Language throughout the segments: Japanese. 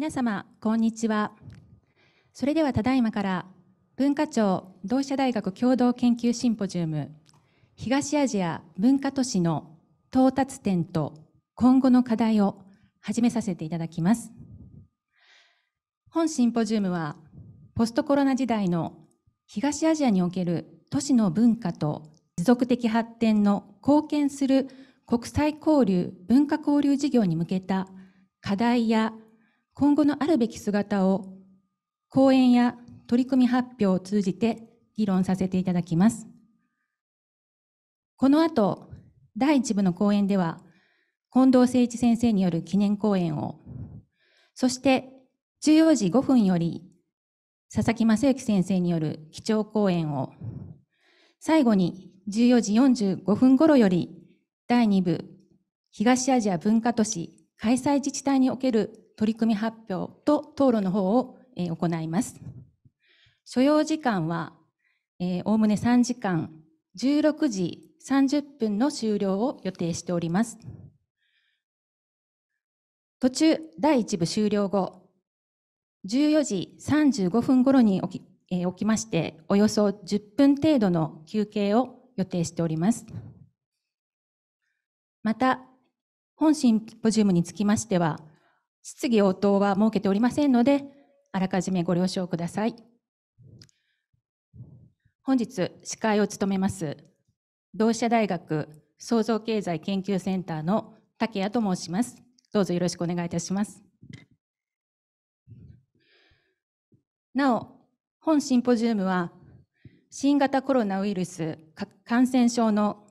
皆様、こんにちは。それではただいまから、文化庁同志社大学共同研究シンポジウム、東アジア文化都市の到達点と今後の課題を始めさせていただきます。本シンポジウムは、ポストコロナ時代の東アジアにおける都市の文化と持続的発展の貢献する国際交流、文化交流事業に向けた課題や今後のあるべき姿を講演や取り組み発表を通じて議論させていただきます。この後、第1部の講演では、近藤誠一先生による記念講演を、そして14時5分より、佐々木正幸先生による基調講演を、最後に14時45分頃より、第2部、東アジア文化都市開催自治体における取り組み発表と討論の方を、行います。所要時間は、えおおむね3時間、16時30分の終了を予定しております。途中、第1部終了後、14時35分頃におき,、えー、きまして、およそ10分程度の休憩を予定しております。また、本シンポジウムにつきましては、質疑応答は設けておりませんので、あらかじめご了承ください。本日、司会を務めます、同志社大学創造経済研究センターの竹谷と申します。どうぞよろしくお願いいたします。なお、本シンポジウムは、新型コロナウイルス感染症の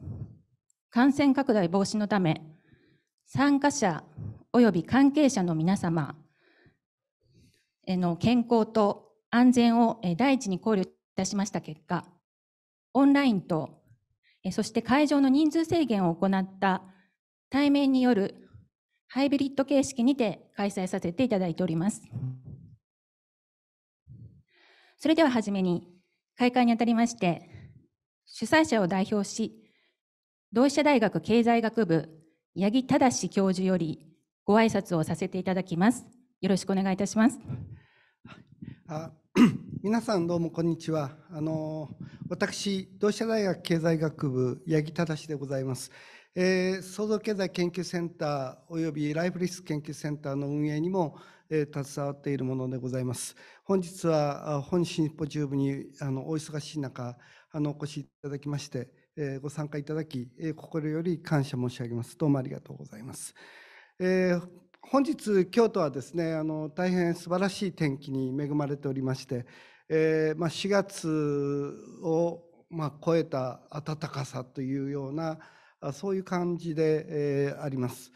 感染拡大防止のため、参加者及び関係者の皆様への健康と安全を第一に考慮いたしました結果、オンラインと、そして会場の人数制限を行った対面によるハイブリッド形式にて開催させていただいております。それでは初めに、開会にあたりまして、主催者を代表し、同志社大学経済学部、八木正教授より、ご挨拶をさせていただきます。よろしくお願いいたします。あ 皆さんどうもこんにちは。あの私同志社大学経済学部八木忠でございます。えー、創造経済研究センターおよびライフリスク研究センターの運営にも、えー、携わっているものでございます。本日は本シンポジウムにあのお忙しい中あのお越しいただきまして、えー、ご参加いただき、え心より感謝申し上げます。どうもありがとうございます。えー、本日京都はですねあの大変素晴らしい天気に恵まれておりまして、えー、まあ、4月を、まあ、超えた暖かさというようなそういう感じで、えー、あります。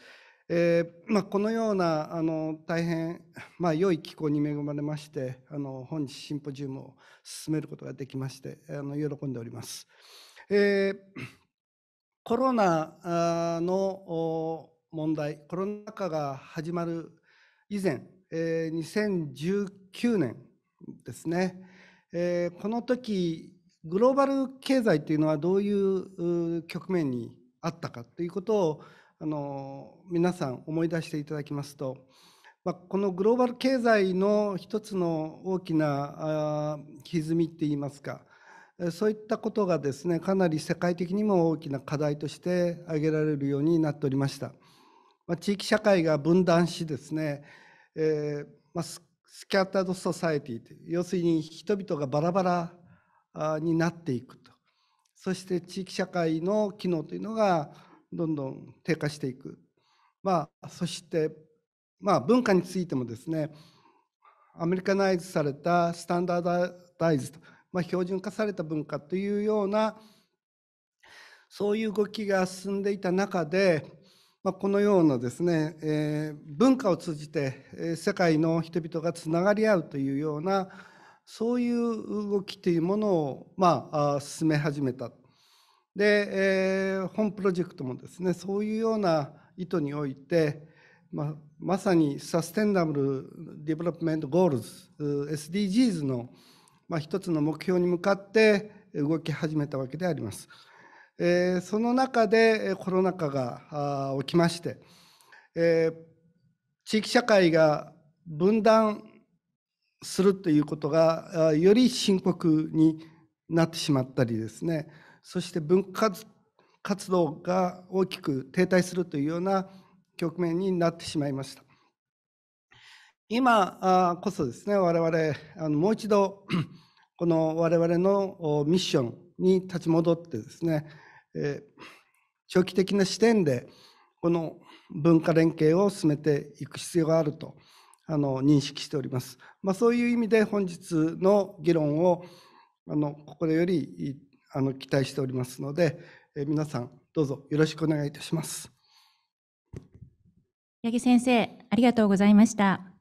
えー、まあ、このようなあの大変、まあ、良い気候に恵まれましてあの本日シンポジウムを進めることができましてあの喜んでおります。えコロナの問題、コロナ禍が始まる以前、えー、2019年ですね、えー、この時グローバル経済というのはどういう局面にあったかということをあの皆さん思い出していただきますと、まあ、このグローバル経済の一つの大きな歪みっていいますかそういったことがですねかなり世界的にも大きな課題として挙げられるようになっておりました。まあ、地域社会が分断しですね、えーまあ、スキャッタード・ソサエティ要するに人々がバラバラになっていくとそして地域社会の機能というのがどんどん低下していく、まあ、そして、まあ、文化についてもですねアメリカナイズされたスタンダーダイズと、まあ、標準化された文化というようなそういう動きが進んでいた中でまあ、このようなですね、えー、文化を通じて、世界の人々がつながり合うというようなそういう動きというものを、まあ、進め始めた。で、えー、本プロジェクトもですねそういうような意図において、ままさにサステンダブル・ディベロップメント・ゴールズ SDGs の、まあ、一つの目標に向かって動き始めたわけであります。えー、その中でコロナ禍が起きまして、えー、地域社会が分断するということがより深刻になってしまったりですねそして文化活動が大きく停滞するというような局面になってしまいました今こそですね我々もう一度この我々のミッションに立ち戻ってですね、えー、長期的な視点でこの文化連携を進めていく必要があるとあの認識しております。まあ、そういう意味で本日の議論をあのこ心よりあの期待しておりますので、え皆さんどうぞよろしくお願いいたします。八木先生ありがとうございました。